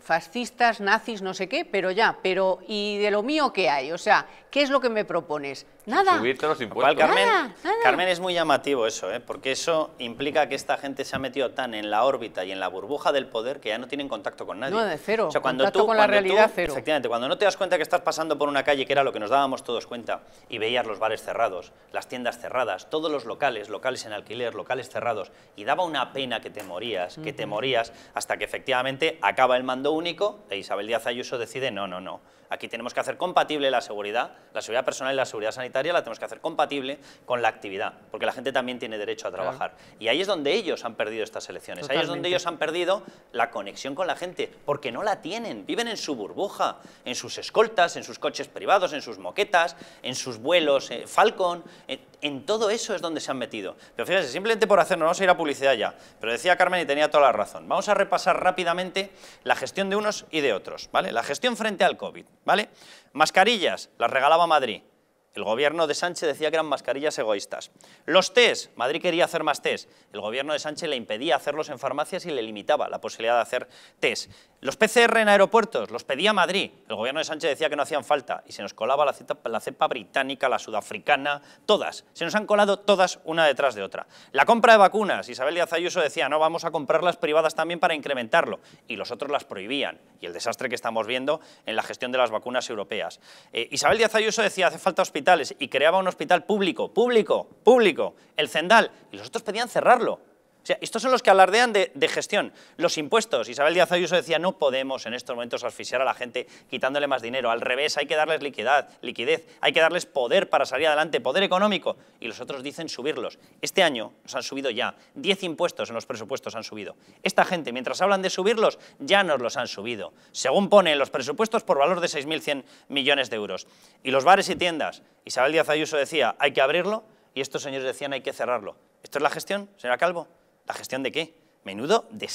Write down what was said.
fascistas, nazis, no sé qué, pero ya, pero ¿y de lo mío qué hay? O sea, ¿qué es lo que me propones? Nada. Subirte nada. Carmen, es muy llamativo eso, ¿eh? porque eso implica que esta gente se ha metido tan en la órbita y en la burbuja del poder que ya no tienen contacto con nadie. No, de cero. O sea, cuando contacto tú, con la realidad, cero. Efectivamente, cuando no te das cuenta que estás pasando por una calle, que era lo que nos dábamos todos cuenta, y veías los bares cerrados, las tiendas cerradas, todos los locales, locales en alquiler, locales cerrados, y daba una pena que te morías, que te morías, hasta que efectivamente acaba el mando único e Isabel Díaz Ayuso decide, no, no, no, aquí tenemos que hacer compatible la seguridad, la seguridad personal y la seguridad sanitaria la tenemos que hacer compatible con la actividad porque la gente también tiene derecho a trabajar. Y ahí es donde ellos han perdido estas elecciones, ahí es donde ellos han perdido la conexión con la gente, porque no la tienen, viven en su burbuja, en sus escoltas, en sus coches privados, en sus moquetas, en sus vuelos, eh, Falcon, en todo eso es donde se han metido. Pero fíjense, simplemente por hacernos, vamos a ir a publicidad ya, pero decía Carmen y tenía toda la razón. Vamos a repasar rápidamente la gestión de unos y de otros, ¿vale? La gestión frente al COVID, ¿vale? Mascarillas, las regalaba Madrid. El gobierno de Sánchez decía que eran mascarillas egoístas. Los test, Madrid quería hacer más test. El gobierno de Sánchez le impedía hacerlos en farmacias y le limitaba la posibilidad de hacer test. Los PCR en aeropuertos, los pedía Madrid. El gobierno de Sánchez decía que no hacían falta y se nos colaba la, cepa, británica, la sudafricana, todas. Se nos han colado todas una detrás de otra. La compra de vacunas, Isabel Díaz Ayuso decía, no, vamos a comprar las privadas también para incrementarlo. Y los otros las prohibían. Y el desastre que estamos viendo en la gestión de las vacunas europeas. Eh, Isabel Díaz Ayuso decía, hace falta hospitales y creaba un hospital público, público, público, el Cendal, y los otros pedían cerrarlo estos son los que alardean de, gestión. Los impuestos. Isabel Díaz Ayuso decía, no podemos en estos momentos asfixiar a la gente quitándole más dinero. Al revés, hay que darles liquidez, liquidez, hay que darles poder para salir adelante, poder económico. Y los otros dicen subirlos. Este año nos han subido ya. Diez impuestos en los presupuestos han subido. Esta gente, mientras hablan de subirlos, ya nos los han subido. Según pone en los presupuestos, por valor de 6.100 millones de euros. Y los bares y tiendas. Isabel Díaz Ayuso decía, hay que abrirlo. Y estos señores decían, hay que cerrarlo. ¿Esto es la gestión, señora Calvo? ¿La gestión de qué? Menudo de